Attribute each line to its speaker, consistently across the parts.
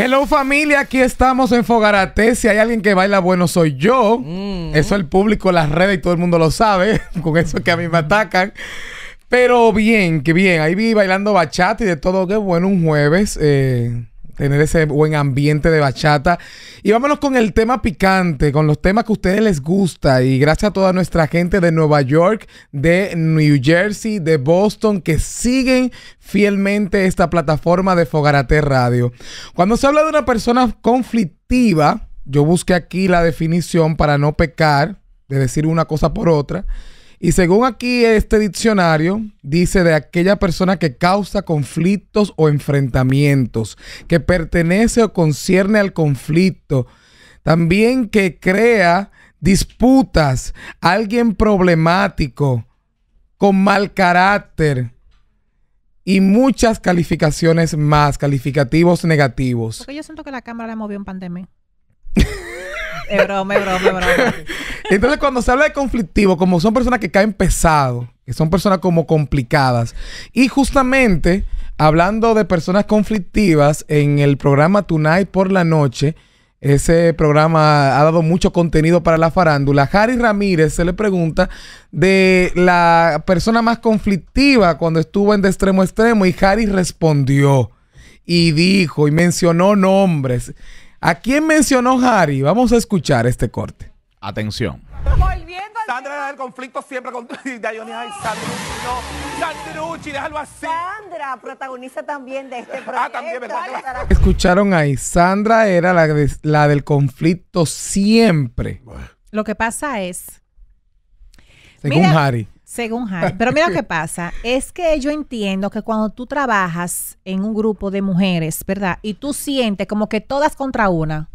Speaker 1: Hello familia, aquí estamos en Fogarate. Si hay alguien que baila bueno soy yo. Mm. Eso el público, las redes y todo el mundo lo sabe. Con eso que a mí me atacan. Pero bien, que bien. Ahí vi bailando bachata y de todo. Qué bueno un jueves. Eh, tener ese buen ambiente de bachata. Y vámonos con el tema picante, con los temas que a ustedes les gusta. Y gracias a toda nuestra gente de Nueva York, de New Jersey, de Boston, que siguen fielmente esta plataforma de Fogarate Radio. Cuando se habla de una persona conflictiva, yo busqué aquí la definición para no pecar de decir una cosa por otra. Y según aquí este diccionario, dice de aquella persona que causa conflictos o enfrentamientos, que pertenece o concierne al conflicto, también que crea disputas, alguien problemático, con mal carácter y muchas calificaciones más, calificativos negativos.
Speaker 2: Porque yo siento que la cámara la movió en pandemia.
Speaker 1: broma, broma, Entonces, cuando se habla de conflictivo, como son personas que caen pesado, que son personas como complicadas, y justamente hablando de personas conflictivas, en el programa Tonight por la noche, ese programa ha dado mucho contenido para la farándula. Harry Ramírez se le pregunta de la persona más conflictiva cuando estuvo en De Extremo a Extremo y Harry respondió y dijo y mencionó nombres. ¿A quién mencionó Harry? Vamos a escuchar este corte. Atención. Volviendo al Sandra del el conflicto siempre con déjalo así. Sandra, protagonista
Speaker 3: también
Speaker 2: de este proyecto. Ah, también, ¿verdad?
Speaker 1: Escucharon ahí. Sandra era la, la del conflicto siempre.
Speaker 2: Lo que pasa es...
Speaker 1: Según Harry.
Speaker 2: Según Pero mira lo que pasa, es que yo entiendo que cuando tú trabajas en un grupo de mujeres, ¿verdad? Y tú sientes como que todas contra una.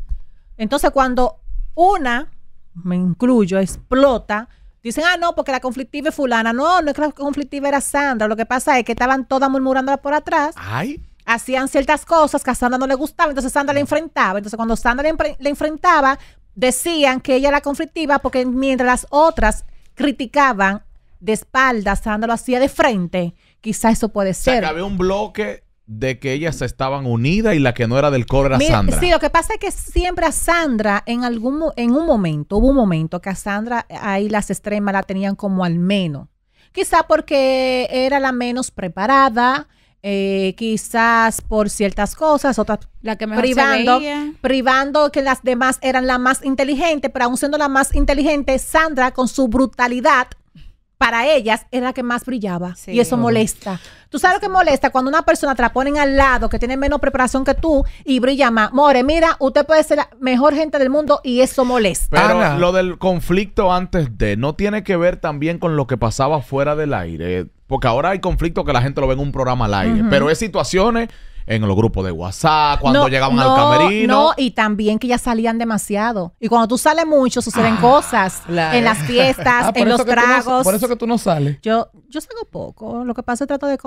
Speaker 2: Entonces cuando una, me incluyo, explota, Dicen, ah, no, porque la conflictiva es fulana. No, no es que la conflictiva era Sandra. Lo que pasa es que estaban todas murmurando por atrás. Ay. Hacían ciertas cosas que a Sandra no le gustaba. Entonces Sandra la enfrentaba. Entonces cuando Sandra le, enfrentaba, decían que ella era conflictiva porque mientras las otras criticaban de espaldas, lo hacía de frente, quizá eso puede ser. O sea,
Speaker 1: había un bloque de que ellas estaban unidas y la que no era del coro era Sandra. Sí,
Speaker 2: lo que pasa es que siempre a Sandra en algún en un momento, hubo un momento que a Sandra ahí las extremas la tenían como al menos. Quizá porque era la menos preparada, eh, quizás por ciertas cosas, otras la que privando, privando que las demás eran la más inteligente, pero aún siendo la más inteligente, Sandra con su brutalidad para ellas era la que más brillaba. Y eso molesta. Tú sabes lo que molesta cuando una persona te la ponen al lado que tiene menos preparación que tú y brilla más. More, mira, usted puede ser la mejor gente del mundo y eso molesta.
Speaker 1: Pero lo del conflicto antes de no tiene que ver también con lo que pasaba fuera del aire. Porque ahora hay conflicto que la gente lo ve en un programa al aire. Pero es situaciones en los grupos de WhatsApp, cuando llegamos llegaban al camerino. No,
Speaker 2: y también que ya salían demasiado. Y cuando tú sales mucho, suceden ah, cosas. En las fiestas, ah, en los tragos. por eso que tú no sales. Yo, yo salgo poco. Lo que pasa es que trato de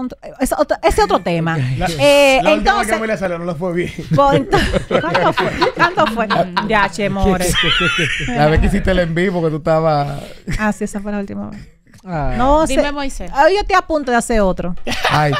Speaker 2: Es otro, ese otro tema. La, eh, Que
Speaker 1: salió, no fue bien. Pues,
Speaker 2: ¿Cuánto fue? Ah, ya, che,
Speaker 1: La vez que hiciste el en vivo, que tú estabas. Ah, sí, esa fue la última vez. No Dime,
Speaker 2: Moisés. yo ah, yo te apunto de hacer otro. Ay.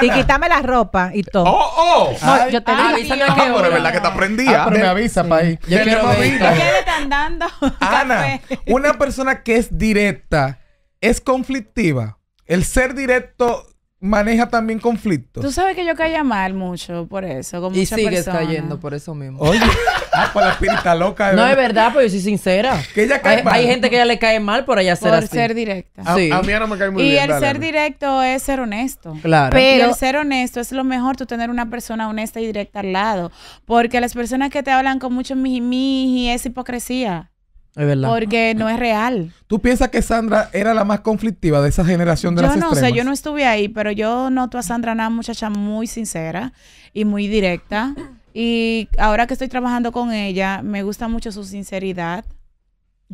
Speaker 2: Y quítame la ropa y
Speaker 1: todo. ¡Oh, oh! No, yo te aviso, yo que ah, pero es verdad que te aprendí ah, pero me avisa para ahí. Yo quiero ¿Qué le
Speaker 4: están dando?
Speaker 1: Ana, una persona que es directa es conflictiva. El ser directo maneja también conflictos. Tú
Speaker 4: sabes que yo caía mal mucho por eso. Con y sigues cayendo por eso mismo.
Speaker 1: Oye, ah, por pues la loca.
Speaker 5: no, es verdad,
Speaker 4: pues yo soy sincera.
Speaker 5: Que ella cae hay, mal. hay gente que ella le cae mal por allá ser así. Por ser directa. A, sí.
Speaker 6: a, mí no me cae muy y bien. Y el ser
Speaker 4: directo es ser honesto. Claro. Pero el ser honesto es lo mejor, tú tener una persona honesta y directa al lado. Porque las personas que te hablan con mucho miji, y es hipocresía.
Speaker 1: Porque no es real. ¿Tú piensas que Sandra era la más conflictiva de esa generación de yo las no extremas? sé, yo no
Speaker 4: estuve ahí, pero yo noto a Sandra una muchacha muy sincera y muy directa. Y ahora que estoy trabajando con ella, me gusta mucho su sinceridad.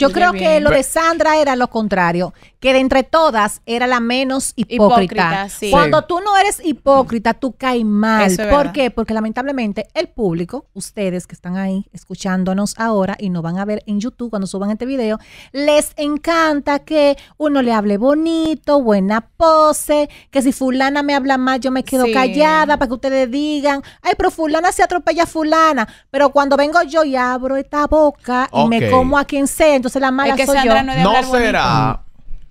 Speaker 4: Yo creo que lo de
Speaker 2: Sandra era lo contrario, que de entre todas era la menos hipócrita. Cuando tú no eres hipócrita, tú caes mal. ¿Por qué? Porque lamentablemente el público, ustedes que están ahí escuchándonos ahora y nos van a ver en YouTube cuando suban este video, les encanta que uno le hable bonito, buena pose, que si fulana me habla mal yo me quedo callada para que ustedes digan, ay, pero fulana se atropella a fulana. Pero cuando vengo yo y abro esta boca y me como a quien sea, entonces la mala No, será,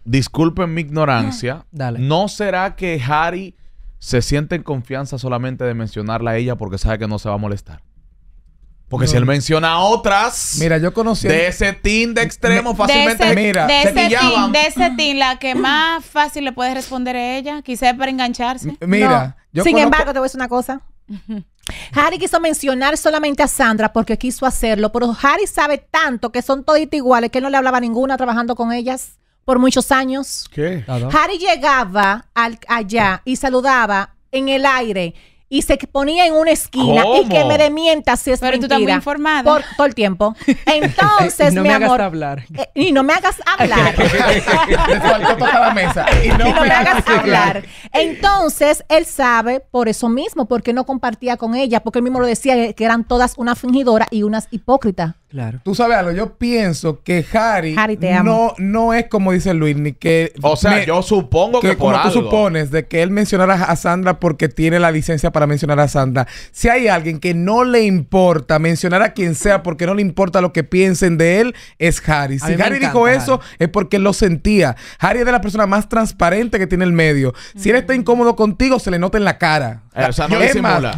Speaker 1: disculpen mi ignorancia, ah, no será que Harry se siente en confianza solamente de mencionarla a ella porque sabe que no se va a molestar. Porque si él menciona a otras. Mira, yo conocí. De ese team de extremo, fácilmente. De ese, mira, ese, team, de
Speaker 4: ese team, la que más fácil le puede responder a ella, quizás para engancharse.
Speaker 1: mira, yo Sin embargo,
Speaker 4: te voy a decir una
Speaker 2: cosa. Harry quiso mencionar solamente a Sandra porque quiso hacerlo, pero Harry sabe tanto que son toditas iguales que él no le hablaba a ninguna trabajando con ellas por muchos años.
Speaker 1: ¿Qué? Harry
Speaker 2: llegaba allá y saludaba en el aire y se ponía en una esquina y que me demienta si es mentira. tú informada. Por todo el tiempo. Entonces, mi amor. me hagas hablar. Eh, y no me hagas hablar.
Speaker 1: Y no, me, hagas hablar.
Speaker 2: Entonces, él sabe por eso mismo, porque no compartía con ella, porque él mismo lo decía que eran todas una fingidora y unas hipócritas.
Speaker 1: Claro. Tú sabes algo, yo pienso que Harry, no, no es como dice Luis, ni que... O sea, yo supongo que, por como tú supones de que él mencionara a Sandra porque tiene la licencia para mencionar a Sandra. Si hay alguien que no le importa mencionar a quien sea porque no le importa lo que piensen de él, es Harry. Si Harry dijo eso, es porque lo sentía. Harry es de la persona más transparente que tiene el medio. Si él está mm. incómodo contigo, se le nota en la cara. Eh, es, más,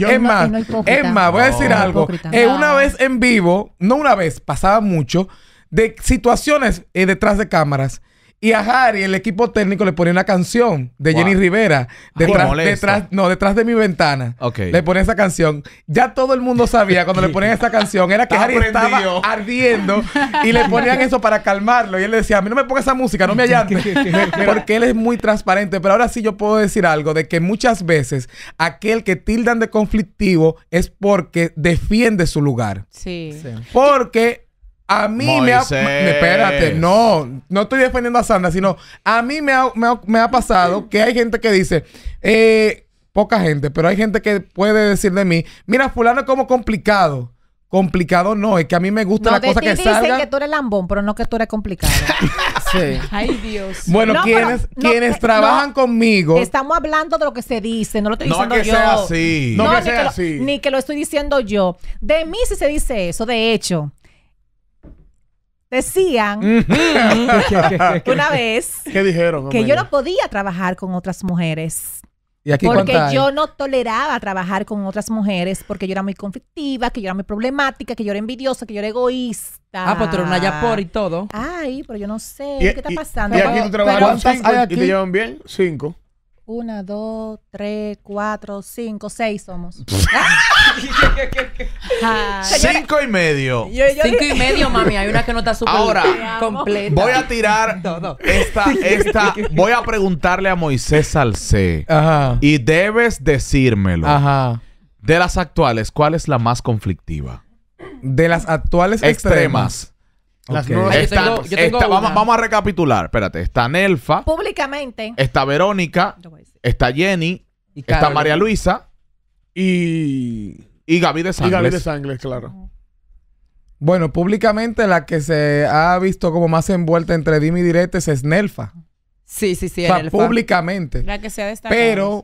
Speaker 1: es, más, voy a decir algo. Eh, una vez en vivo, no una vez, pasaba mucho de situaciones eh, detrás de cámaras y a Harry, el equipo técnico, le ponía una canción de Jenny Rivera. Detrás, no, detrás de mi ventana. Le ponía esa canción. Ya todo el mundo sabía cuando le ponían esa canción. Era que Harry estaba ardiendo y le ponían eso para calmarlo. Y él le decía, a mí no me ponga esa música, no me allante. Porque él es muy transparente. Pero ahora sí yo puedo decir algo de que muchas veces aquel que tildan de conflictivo es porque defiende su lugar. sí. Porque a mí me ha... Me, espérate, no. No estoy defendiendo a Sandra, sino... A mí me ha, pasado que hay gente que dice... Eh, poca gente, pero hay gente que puede decir de mí... Mira, fulano es como complicado. Complicado no, es que a mí me gusta la cosa que salga. Dicen que
Speaker 2: tú eres lambón, pero no que tú eres complicado.
Speaker 1: sí. Ay,
Speaker 2: Dios. Bueno, quienes,
Speaker 1: quienes eh, trabajan conmigo.
Speaker 2: Estamos hablando de lo que se dice, no lo estoy diciendo yo. No, que sea ni así. Que lo, ni que lo estoy diciendo yo. De mí sí se dice eso, de hecho decían una vez
Speaker 6: dijeron, que
Speaker 2: yo no podía trabajar con otras mujeres.
Speaker 1: porque yo
Speaker 2: no toleraba trabajar con otras mujeres porque yo era muy conflictiva, que yo era muy problemática, que yo era envidiosa, que yo era egoísta. Ah, pues tú eres una y todo. Ay, pero yo no sé. ¿Qué está pasando? ¿Y aquí tú trabajas
Speaker 6: y te llevan bien? Cinco.
Speaker 2: Una, dos, tres, cuatro, cinco, seis somos.
Speaker 6: cinco y medio.
Speaker 1: cinco y medio,
Speaker 6: mami.
Speaker 5: Hay una que no está súper Ahora, completa. Voy a tirar
Speaker 1: esta, esta. voy a preguntarle a Moisés Salcé. Ajá. Y debes decírmelo. Ajá. De las actuales, ¿cuál es la más conflictiva? De las actuales extremas vamos, vamos a recapitular. Espérate. Está Nelfa.
Speaker 2: Públicamente.
Speaker 1: Está Verónica. Está Jenny. Está María Luisa.
Speaker 6: Y. Y Gaby de Y Gaby de Sangles. claro.
Speaker 1: Bueno, públicamente la que se ha visto como más envuelta entre Dimi y Diretes es Nelfa. Sí,
Speaker 5: sí, sí. o públicamente. La que ha destacado Pero,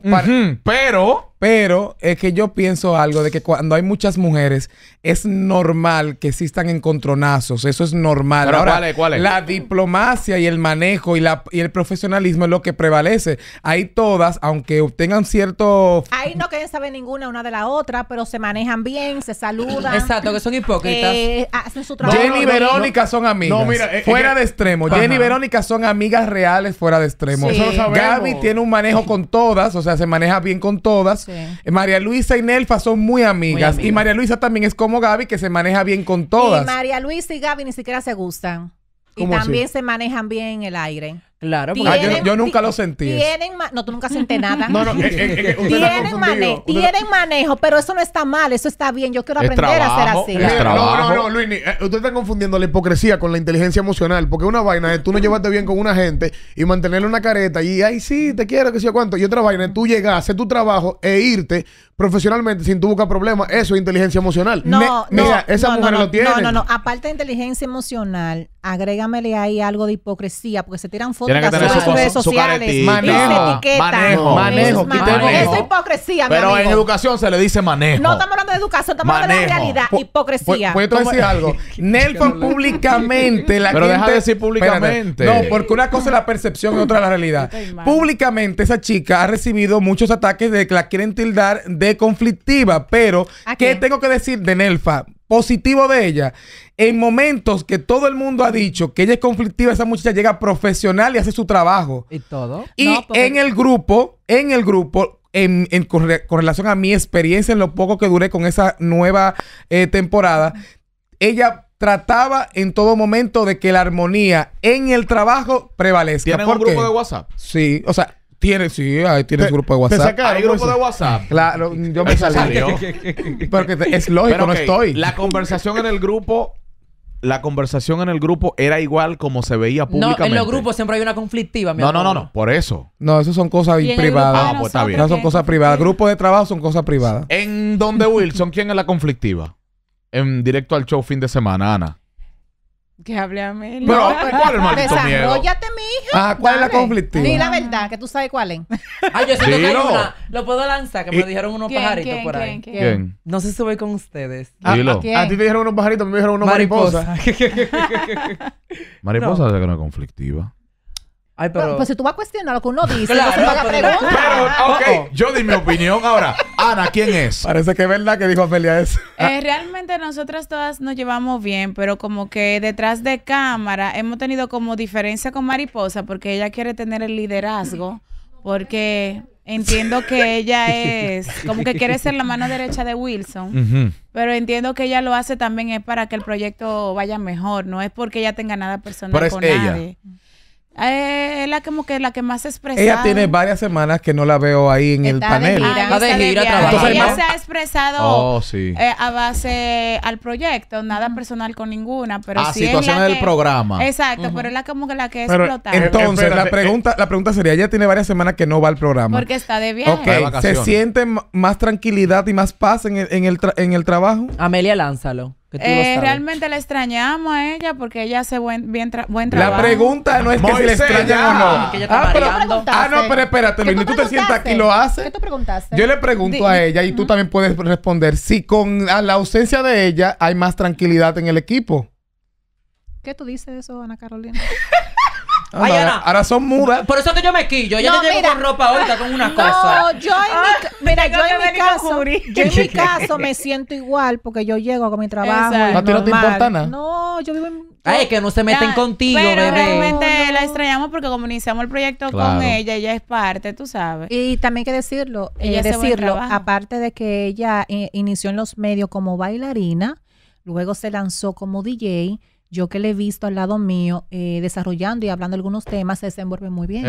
Speaker 1: Pero. Pero es que yo pienso algo de que cuando hay muchas mujeres es normal que existan encontronazos, eso es normal. ¿cuál La diplomacia y el manejo y, la, y el profesionalismo es lo que prevalece. Hay todas, aunque obtengan cierto...
Speaker 2: Ahí no que sabe ninguna una de la otra, pero se manejan bien, se saludan. Exacto, que son hipócritas. Eh, hacen su trabajo. Jenny
Speaker 1: y Verónica son amigas. Eh, fuera eh, de extremo. Jenny y Verónica son amigas reales fuera de extremo. Gaby tiene un manejo con todas, o sea, se maneja bien con todas. Eh, María Luisa y Nelfa son muy amigas, Y María Luisa también es como Gaby, que se maneja bien con todas.
Speaker 2: María Luisa y Gaby ni siquiera se gustan. Y también se manejan bien en el aire.
Speaker 1: Claro, porque yo,
Speaker 6: nunca lo sentí. Tienen
Speaker 2: no, tú nunca sentí nada. tienen, manejo, tienen manejo, pero eso no está mal, eso está bien. Yo quiero aprender a ser así. No, no, no,
Speaker 6: Luis, eh, usted está confundiendo la hipocresía con la inteligencia emocional, porque una vaina es tú no llevarte bien con una gente y mantenerle una careta y, ay, sí, te quiero, que sea cuánto. Y otra vaina es tú llegar, hacer tu trabajo e irte profesionalmente sin tú buscar problema... Eso es inteligencia emocional. No, no esa no, mujer no, lo tiene. No, no, no.
Speaker 2: Aparte de inteligencia emocional, agrégamele ahí algo de hipocresía, porque se tiran fotos ...de sus redes sociales. manejo, y se manejo, manejo, manejo. Eso es hipocresía, Pero en educación
Speaker 1: se le dice manejo. No estamos hablando de educación, estamos hablando de la realidad. hipocresía. Puedo decir algo. Nelson públicamente. La Pero deja de decir públicamente. No, porque una cosa es la percepción y otra es la realidad. Públicamente, esa chica ha recibido muchos ataques de que la quieren tildar de conflictiva, pero ¿qué tengo que decir de Nelfa? Positivo de ella. En momentos que todo el mundo ha dicho que ella es conflictiva, esa muchacha llega profesional y hace su trabajo. Y todo. Y en el grupo, en el grupo, en, con, relación a mi experiencia en lo poco que duré con esa nueva eh, temporada, ella trataba en todo momento de que la armonía en el trabajo prevalezca. ¿Tienen un grupo de WhatsApp? Sí, o sea, tiene, sí, ahí tiene grupo de WhatsApp. ¿Hay grupo de WhatsApp? Claro, yo me salí. Pero es lógico, no estoy. La conversación en el grupo la conversación en el grupo era igual como se veía públicamente. No, en los
Speaker 5: grupos siempre hay una conflictiva. no, no, no, no,
Speaker 1: por eso. No, eso son cosas privadas. Ah, pues está bien. No son cosas privadas. Grupos de trabajo son cosas privadas. En donde Wilson, ¿quién es la conflictiva? En directo al show fin de semana, Ana.
Speaker 4: Que hable a mí.
Speaker 1: Pero, ¿cuál es el maldito miedo? Desarrollate, mi hija. Ah, ¿cuál es la conflictiva? Ni la
Speaker 2: verdad, que tú sabes cuál es. Ah, yo siento que hay una. Lo puedo lanzar, que me lo dijeron unos pajaritos por
Speaker 5: ahí. quién, quién? No sé si voy con ustedes. Ah, a ti te dijeron unos pajaritos, me dijeron unos mariposas.
Speaker 1: Mariposa, o sea, que no es conflictiva pero... pues
Speaker 2: si tú vas a cuestionar
Speaker 1: lo que uno dice, yo di mi opinión ahora. Ana, ¿quién es? Parece que es verdad que dijo Amelia eso.
Speaker 4: Eh, realmente nosotras todas nos llevamos bien, pero como que detrás de cámara hemos tenido como diferencia con Mariposa porque ella quiere tener el liderazgo, porque entiendo que ella es como que quiere ser la mano derecha de Wilson, pero entiendo que ella lo hace también es para que el proyecto vaya mejor, no es porque ella tenga nada personal con ella. nadie. Eh, la como que la que más se Ella tiene
Speaker 1: varias semanas que no la veo ahí en el panel. Ah,
Speaker 4: de gira, está de Ella se ha expresado oh, eh, a base al proyecto, nada personal con ninguna, pero ah, situaciones del programa. Exacto, pero es la como que la que explota. Entonces, la pregunta
Speaker 1: eh, la pregunta sería, ella tiene varias semanas que no va al programa. Porque está
Speaker 4: de viaje. se
Speaker 1: siente más tranquilidad y más paz en el, en el, en el trabajo. Amelia, lánzalo. Eh,
Speaker 4: realmente la extrañamos a ella porque ella hace buen, buen trabajo. La pregunta no es que si la extrañamos o no. ah,
Speaker 2: ah, no, pero
Speaker 1: espérate, Luis, tú, te sientas aquí y lo haces.
Speaker 4: ¿Qué tú preguntaste?
Speaker 2: Yo le pregunto a ella y tú
Speaker 1: también puedes responder si con la ausencia de ella hay más tranquilidad en el equipo.
Speaker 2: ¿Qué tú dices eso, Ana Carolina?
Speaker 1: ahora, son mudas. Por eso que yo
Speaker 5: me quillo. Yo No, llego con ropa ahorita con unas No, cosas. yo en mi, ah,
Speaker 2: mira, yo en mi caso, yo
Speaker 5: en mi caso me
Speaker 4: siento igual porque yo llego con mi trabajo. no te importa nada? No, yo vivo en.
Speaker 5: Ay, que no se meten contigo, contigo, pero bebé. realmente
Speaker 4: la extrañamos porque como iniciamos el proyecto con ella, ella es parte, tú sabes. Y también hay que decirlo, eh, decirlo,
Speaker 2: aparte de que ella eh, inició en los medios como bailarina, luego se lanzó como DJ, yo que le he visto al lado mío eh, desarrollando y hablando algunos temas, se desenvuelve muy bien.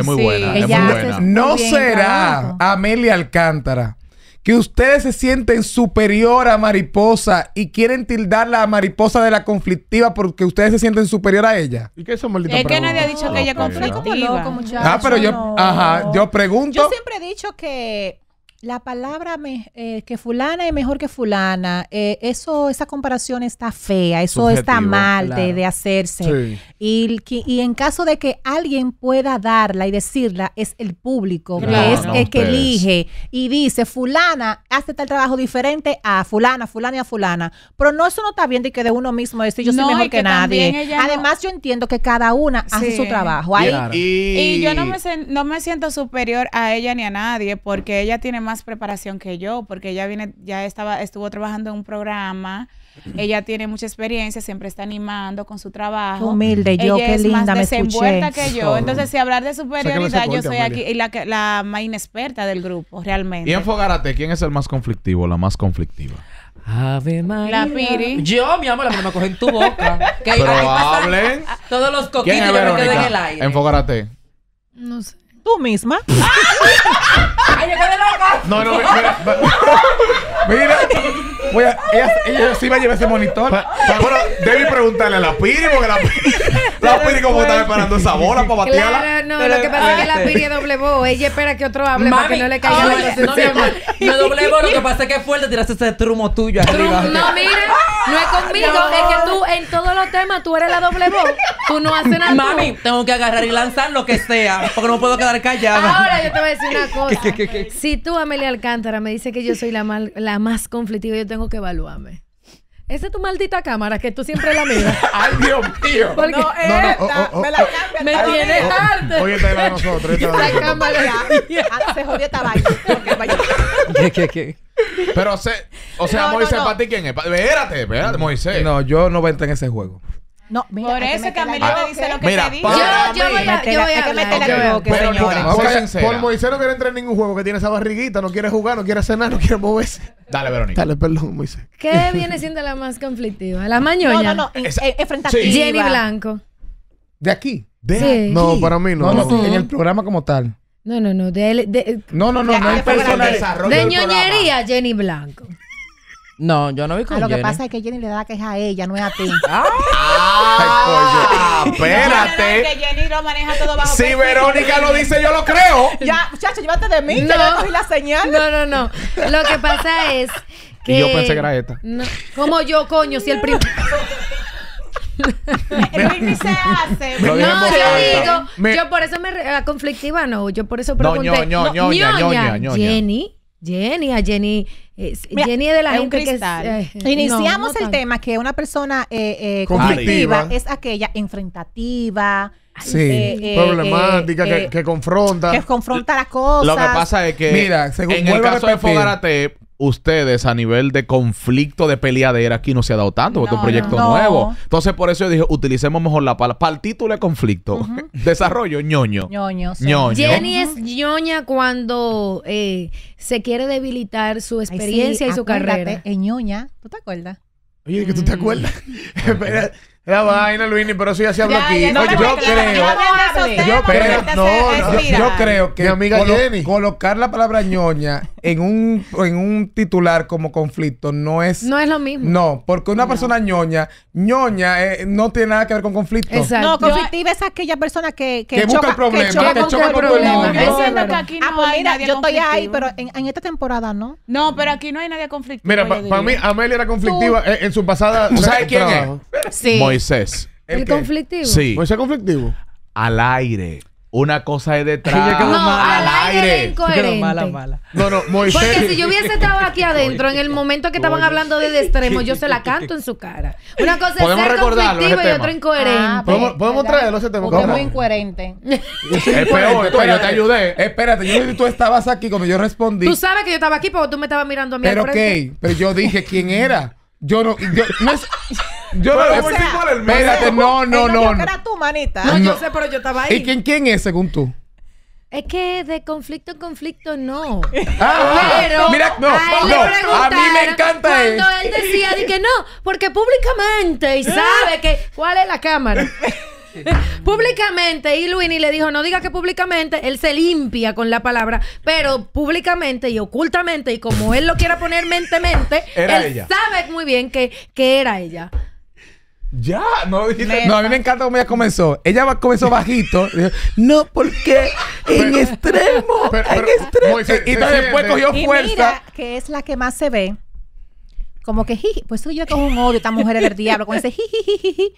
Speaker 1: no será Amelia Alcántara que ustedes se sienten superior a Mariposa y quieren tildar la Mariposa de la conflictiva porque ustedes se sienten superior a ella.
Speaker 6: ¿Y qué eso, maldita Es que nadie ha dicho que ella es ah, conflictiva.
Speaker 1: ah, pero yo, ajá, yo pregunto. Yo
Speaker 2: siempre he dicho que la palabra eh, que fulana es mejor que fulana, eh, eso, esa comparación está fea, eso está mal de, hacerse. Y, y, en caso de que alguien pueda darla y decirla, es el público, que es el que elige y dice, fulana hace tal trabajo diferente a fulana, fulana y a fulana. Pero no, eso no está bien de que de uno mismo decir, yo soy mejor que, nadie. Además, yo entiendo que cada una hace su trabajo. y, yo no me,
Speaker 4: no me siento superior a ella ni a nadie porque ella tiene más más preparación que yo, porque ella viene, ya estaba, estuvo trabajando en un programa, ella tiene mucha experiencia, siempre está animando con su trabajo. Humilde, yo ella linda, más me desenvuelta que yo. Entonces, si hablar de superioridad, yo soy aquí y la, más inexperta del grupo, realmente. Y
Speaker 1: enfogárate, ¿quién es el más conflictivo, la más conflictiva? Ave La
Speaker 4: Piri. Yo,
Speaker 1: mi amor, la que me en tu boca. que Pero hablen.
Speaker 2: Todos los coquitos yo me quedo en el aire.
Speaker 1: Enfócate.
Speaker 2: No sé. Tú
Speaker 1: misma.
Speaker 2: ¡Ay, No, no, mira.
Speaker 1: Mira. Voy a, ella, sí va a llevar ese monitor. Pa, preguntarle a la Piri, porque la Piri, la Piri como está preparando esa bola para batearla.
Speaker 3: No, no, Pero, lo que pasa es que la Piri es doble voz. Ella espera que otro hable para que no le caiga la No, mi amor,
Speaker 5: doble voz, lo que pasa es que es fuerte, tiraste ese trumo tuyo arriba. No, mira, no es conmigo, es que tú
Speaker 3: en todos los temas tú eres la doble voz. Tú no haces nada. Mami,
Speaker 5: tengo que agarrar y lanzar lo que sea, porque no puedo quedar callada. Ahora yo te voy
Speaker 3: a decir una cosa si tú, Amelia Alcántara, me dices que yo soy la, mal, la más conflictiva, yo tengo que evaluarme. Esa es tu maldita cámara que tú siempre la miras. ¡Ay,
Speaker 1: Dios mío! Porque no, esta, no, no, oh, oh, oh, me la
Speaker 2: Me tiene tarde. Oye, esta a nosotros. Esta la cámara. Ah, se jodió esta vaina.
Speaker 1: ¿Qué, qué, qué? Pero, se, o sea, Moisés, ¿para ti quién es? Espérate, espérate, Moisés. No, yo no voy a en ese juego.
Speaker 2: No, mira, Por eso Camila me dice lo que mira, te dice. Yo, yo voy a, yo voy a que
Speaker 6: por Moisés no quiere entrar en ningún juego que tiene esa barriguita, no quiere jugar, no quiere cenar, no quiere moverse. Dale, Verónica. Dale, perdón, Moisés. ¿Qué viene
Speaker 3: siendo la más conflictiva? La mañoña. No, no, no. Eh, Enfrentativa. Jenny Blanco.
Speaker 6: ¿De aquí? ¿De No, para mí no. en el programa como tal.
Speaker 1: No, no,
Speaker 3: no. De, de.
Speaker 1: no, no, no. no hay ah, personal desarrollo. De
Speaker 3: ñoñería,
Speaker 2: Jenny Blanco.
Speaker 3: No, yo no vi
Speaker 5: con ah, Lo que pasa
Speaker 2: es que Jenny le da que es a ella, no es a ti.
Speaker 1: ¡Ah! espérate. que
Speaker 4: Jenny lo maneja todo bajo Si
Speaker 1: Verónica lo dice, yo lo creo. Ya,
Speaker 4: muchacho, llévate de mí, Yo yo cogí la señal. No, no, no. Lo que pasa es
Speaker 6: que... Y yo pensé que era esta.
Speaker 3: como yo, coño? Si el primero...
Speaker 4: se hace. No, yo digo,
Speaker 3: yo por eso me ah, conflictiva, no,
Speaker 2: yo por eso pregunté. No, ñoña, ñoña, ñoña, Jenny Jenny, Jenny. Eh, Jenny es de la es gente que. Eh, eh, Iniciamos el tema que una persona eh, conflictiva es aquella enfrentativa Sí,
Speaker 6: eh, problemática eh, eh, que, confronta.
Speaker 1: Que
Speaker 2: confronta las cosas. Lo que pasa es que Mira, en el caso de Fogarate,
Speaker 1: ustedes a nivel de conflicto de peleadera aquí no se ha dado tanto porque es un proyecto nuevo. Entonces, por eso yo dije, utilicemos mejor la palabra. Para el título de conflicto, desarrollo ñoño.
Speaker 3: ñoño, Jenny es ñoña cuando se quiere debilitar su experiencia y su
Speaker 6: carrera.
Speaker 2: en ñoña, ¿tú te acuerdas?
Speaker 6: Oye, que tú te mm. acuerdas. La vaina, Luini, pero eso ya se habló aquí. Pues yo creo. Yo creo. No, yo
Speaker 1: creo que colocar la palabra ñoña en un, en un titular como conflicto no es. No es lo mismo. No, porque una persona ñoña, ñoña eh, no tiene nada que ver con conflicto. Exacto. No, conflictiva
Speaker 4: es aquella persona que,
Speaker 2: que, choca, el problema. que
Speaker 4: aquí no ah, pues yo estoy ahí, pero en, esta temporada no. No, pero aquí no hay nadie conflictivo.
Speaker 6: Mira, para mí, Amelia era conflictiva en, su pasada. ¿Sabes quién es?
Speaker 4: Sí.
Speaker 1: Moisés.
Speaker 3: ¿El, conflictivo? Sí.
Speaker 1: ¿Moisés conflictivo? Al aire. Una cosa es detrás.
Speaker 3: no, al aire. aire mala, mala.
Speaker 6: No, no, Moisés. Porque si yo hubiese
Speaker 3: estado aquí adentro en el momento que estaban hablando de extremo, yo se la canto en su cara. Una cosa es ser conflictivo y otra incoherente. Ah,
Speaker 6: pues, podemos ¿Podemos, ¿podemos traerlo ese tema? Porque es muy
Speaker 3: incoherente.
Speaker 6: es yo te
Speaker 1: ayudé. Espérate, yo tú estabas aquí cuando yo respondí. Tú
Speaker 3: sabes que yo estaba aquí porque tú me estabas mirando a mí Pero ok,
Speaker 1: pero yo dije quién era. Yo no... Yo, no es... Yo no le el Espérate, no, no, no. no. era
Speaker 2: tu manita. No, yo sé, pero yo estaba ahí. ¿Y quién,
Speaker 1: quién es según tú?
Speaker 2: Es
Speaker 3: que de conflicto en conflicto no. Ah, ah. pero mira, no, a, no, a mí me
Speaker 1: encanta cuando él. decía de que
Speaker 3: no, porque públicamente y sabe que cuál es la cámara. públicamente y Luini le dijo no digas que públicamente él se limpia con la palabra pero públicamente y ocultamente y como él lo quiera poner mentemente él sabe muy bien que, que era ella
Speaker 1: ya, no dijiste. No, a mí me encanta cómo ella comenzó. Ella comenzó bajito. no, porque en extremo, en extremo. y, después cogió fuerza. Y
Speaker 6: mira
Speaker 2: que es la que más se ve. Como que, jiji, pues yo es un odio a estas mujeres del diablo con ese jiji,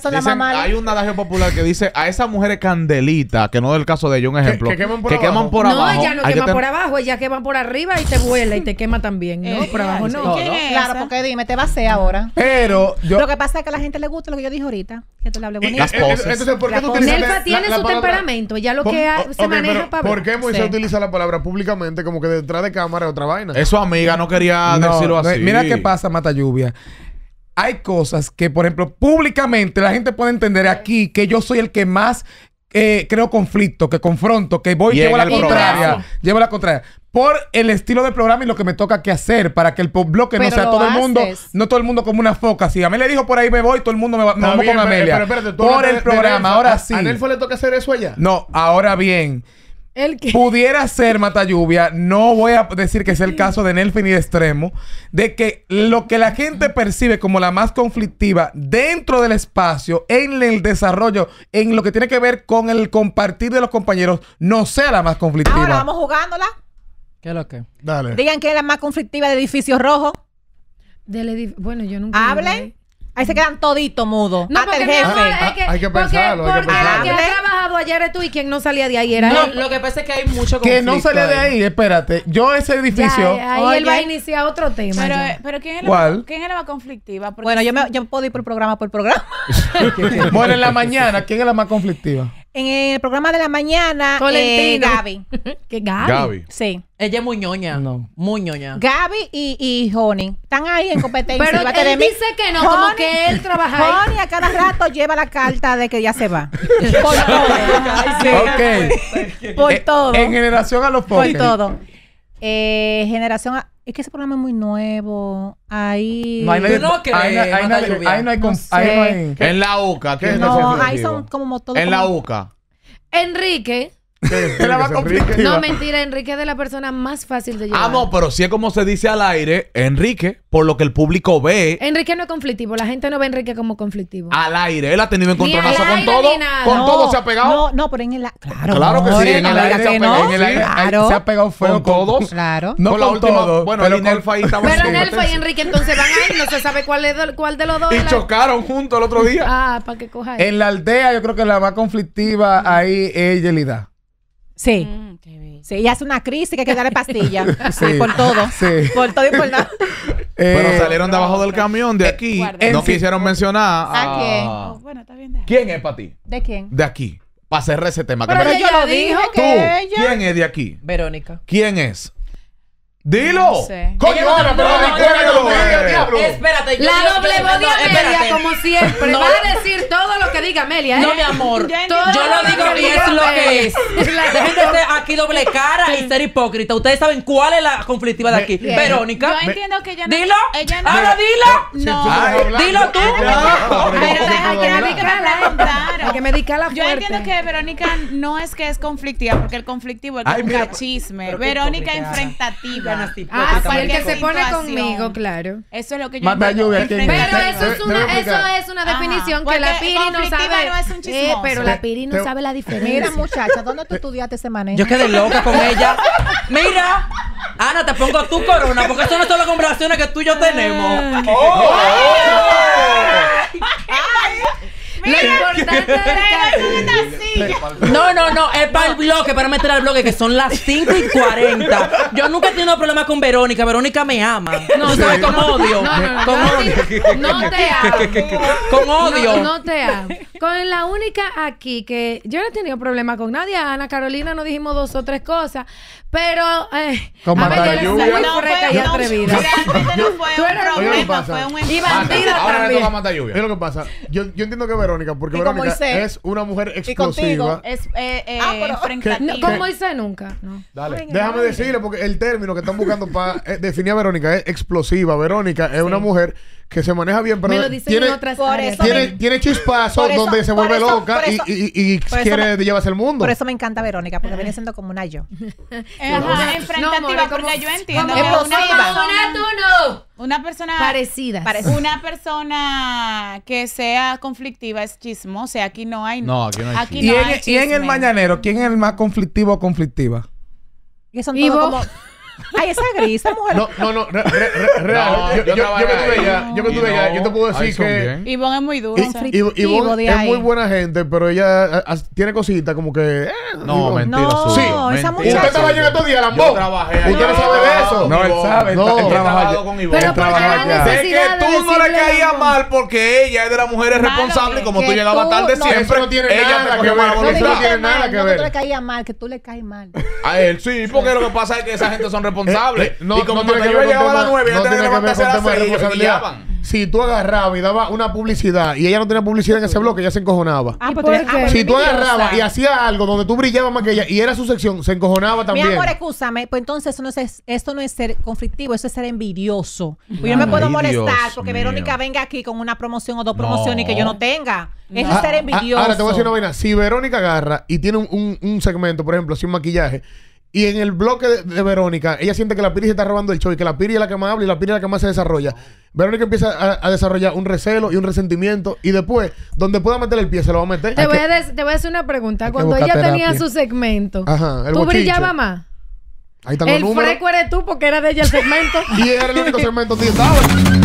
Speaker 2: son las Hay
Speaker 1: un adagio popular que dice a esas mujeres candelitas, que no es el caso de ella, un ejemplo. Que, queman por abajo. no, ella no quema por
Speaker 3: abajo, ella quema por arriba y te vuela y te quema también. No, eh, por abajo
Speaker 4: no.
Speaker 2: Claro, porque dime, te va a ahora. Pero yo... Lo que pasa es que a la gente le gusta lo que yo dije ahorita, que tú le hables bonito. Las eh, eh, Entonces, ¿por qué tú Nelfa tiene su temperamento, ella lo que se maneja para...
Speaker 6: ver. ¿Por qué Moisés utiliza la palabra públicamente como que detrás de cámara es otra vaina? Es su amiga, no quería decirlo así. Mira qué pasa
Speaker 1: mata lluvia. Hay cosas que, por ejemplo, públicamente la gente puede entender aquí que yo soy el que más eh, creo conflicto, que confronto, que voy y llevo la contraria. la contraria. Por el estilo del programa y lo que me toca que hacer para que el bloque no sea todo el mundo, no todo el mundo como una foca. Si a mí le dijo por ahí me voy, todo el mundo me va, con Amelia. por el programa, ahora sí. ¿A Nelfo le
Speaker 6: toca hacer eso allá?
Speaker 1: No, ahora bien. El que... Pudiera ser mata lluvia, no voy a decir que sea el caso de Nelfi ni de Extremo, de que lo que la gente percibe como la más conflictiva dentro del espacio, en el desarrollo, en lo que tiene que ver con el compartir de los compañeros, no sea la más conflictiva. Ahora vamos jugándola. ¿Qué es lo que? Dale.
Speaker 2: Digan que es la más conflictiva de edificio rojo. bueno, yo nunca. Hablen. Ahí se quedan todito mudo. No, Hasta jefe.
Speaker 3: Ah, ah, hay que pensarlo, porque, la que ha trabajado ayer tú y quien no salía de ahí era él. Lo que pasa es que hay mucho conflicto. Que no salía de ahí,
Speaker 1: espérate. Yo ese edificio... Eh, ahí él va a
Speaker 4: iniciar otro tema. Pero, eh, pero ¿quién, era, la ¿quién era más conflictiva? bueno, yo, me, yo puedo ir por programa por programa.
Speaker 1: bueno, en la mañana, ¿quién es la más conflictiva?
Speaker 2: en el programa de la mañana, eh, Gaby. ¿Qué Gaby? Sí. Ella es muy ñoña. No. Muy ñoña. Gaby y, y Honey están ahí en competencia. Pero él dice que no, como que él trabaja ahí. Honey a cada rato lleva la carta de que ya se va.
Speaker 3: Por todo.
Speaker 1: ok. Por eh, todo. En, generación a los pobres. Por todo.
Speaker 2: Eh, generación a es que ese programa es muy nuevo. Ahí. No, hay nadie. No ahí, ahí, no hay. No ahí no hay
Speaker 1: en la UCA. no, ahí son como todos. En la UCA.
Speaker 2: Enrique
Speaker 6: la va
Speaker 1: conflictiva. No, mentira,
Speaker 3: Enrique es de la persona más fácil de llevar. Ah, no,
Speaker 1: pero si es como se dice al aire, Enrique, por lo que el público ve.
Speaker 3: Enrique no es conflictivo, la gente no ve a Enrique como conflictivo.
Speaker 1: Al aire, él ha tenido encontronazo con todo. Con todo se ha pegado. No,
Speaker 2: no, pero en el Claro,
Speaker 1: claro que sí, en el aire se ha pegado. En el aire se ha pegado con, todos. Claro. con, la todos. Bueno, pero en ahí estamos. Pero y
Speaker 3: Enrique entonces van ahí, no se sabe cuál, es, cuál de los dos. Y
Speaker 1: chocaron juntos el otro día. Ah,
Speaker 3: para que
Speaker 2: coja. En la
Speaker 1: aldea, yo creo que la más conflictiva ahí es Yelida. Sí. Mm,
Speaker 2: sí, y hace una crisis que hay que darle pastillas. sí, por todo. Por todo y por nada.
Speaker 1: Pero eh, salieron de abajo del camión, de aquí. no quisieron mencionar a... ¿A quién? Ah. Oh, bueno, está bien. ¿Quién es para ti? ¿De quién? De aquí. Para cerrar ese tema. Pero yo lo dije. Que Ella... ¿Quién es de aquí? Verónica. ¿Quién es? Dilo. No no, Espérate, La doble de Amelia,
Speaker 3: como siempre. Va a decir todo lo que diga Amelia, ¿eh? No, mi amor. yo lo digo y es lo que es. Dejen de ser
Speaker 5: aquí doble cara y ser hipócrita. Ustedes saben cuál es la conflictiva de aquí. Verónica. Yo entiendo
Speaker 4: que ella no. Dilo. Ahora dilo. No. Dilo tú. Pero deja que me la Yo entiendo que Verónica no es que es conflictiva, porque el conflictivo es el chisme. Verónica enfrentativa. Ah, ah el que se pone conmigo, claro. Eso es lo que yo Pero eso es una, eso es una definición que la Piri
Speaker 2: no sabe. Eh, pero la Piri no sabe la diferencia. Mira, muchacha, ¿dónde tú estudiaste ese manejo? Yo quedé loca con ella.
Speaker 5: Mira, Ana, te pongo tu corona, porque eso no son las conversaciones que tú y yo tenemos. Ah. Oh. Oh. Lo importante no, no, no, es para el bloque, para meter al bloque, que son las 5 y 40. Yo nunca he tenido problemas con Verónica. Verónica me ama. No, no, ¿sabes? Con odio. con odio.
Speaker 3: No te amo.
Speaker 5: Con odio. No, te
Speaker 3: amo. Con la única aquí que yo no he tenido problemas con nadie. Ana Carolina no dijimos dos o tres cosas. Pero. Eh, con a ver, lluvia. muy fue... y atrevida. problema, fue un Y bandida también. Ahora le toca matar lluvia.
Speaker 6: Es lo que pasa. Yo, yo entiendo que Verónica, porque Verónica es una mujer explosiva. Es, nunca. Déjame decirle, porque el término que están buscando para eh, definir a Verónica es explosiva. Verónica es una mujer que se maneja bien, pero tiene, tiene, chispazos donde se vuelve loca y, quiere llevarse el mundo. Por
Speaker 2: eso me encanta Verónica, porque viene siendo como una
Speaker 4: yo. Ajá, enfrentativa, porque yo entiendo. no una persona parecida. Una persona que sea conflictiva es chismo. O sea, aquí no hay. No, aquí no hay. ¿Y, en, el mañanero
Speaker 1: quién es el más conflictivo o conflictiva?
Speaker 4: Que son todos como Ay, esa gris, esa mujer. No, no, no.
Speaker 1: real. yo, yo, me tuve ya. Yo me tuve ya. Yo te puedo decir que.
Speaker 4: Ivonne es muy dura. Ivonne es muy
Speaker 6: buena gente, pero ella eh, ah, tiene cositas como que. Eh, no, mentira. No, sí. esa Usted estaba en estos días, Lambó. Usted no sabe de eso. No, él sabe. No, él trabaja con Ivonne. Pero porque que
Speaker 1: tú no le caías mal porque ella es de las mujeres responsables y como tú llegabas tarde siempre. Ella tiene nada que ver. No tiene nada que ver. No le
Speaker 2: caía mal, que tú le caes mal.
Speaker 1: A él sí, porque lo que pasa es que esa gente son responsable. Eh, eh, no, y como tiene que yo llegaba a 9, no tenía que
Speaker 6: levantarse a las 6 y Si tú agarrabas y dabas una publicidad y ella no tenía publicidad en ese bloque, ella se encojonaba. Ah, pues si tú agarrabas y hacías algo donde tú brillabas más que ella y era su sección, se encojonaba también. Mi amor,
Speaker 2: escúchame, pues entonces eso no es, esto no es ser conflictivo, eso es ser envidioso.
Speaker 6: Pues yo ah, no me puedo molestar porque Verónica
Speaker 2: venga aquí con una promoción o dos promociones y que yo no tenga. Eso es ah, ser envidioso. ahora te voy a decir una vaina.
Speaker 6: Si Verónica agarra y tiene un segmento, por ejemplo, sin maquillaje, y en el bloque de, Verónica, ella siente que la Piri se está robando el show y que la Piri es la que más habla y la Piri es la que más se desarrolla. Verónica empieza a, desarrollar un recelo y un resentimiento y después, donde pueda meter el pie, se lo va a meter. Te, voy,
Speaker 3: a hacer una pregunta. Cuando ella tenía su segmento, ¿tú brillabas más? Ahí el los El eres tú porque era de ella el segmento.
Speaker 6: y era el único
Speaker 3: segmento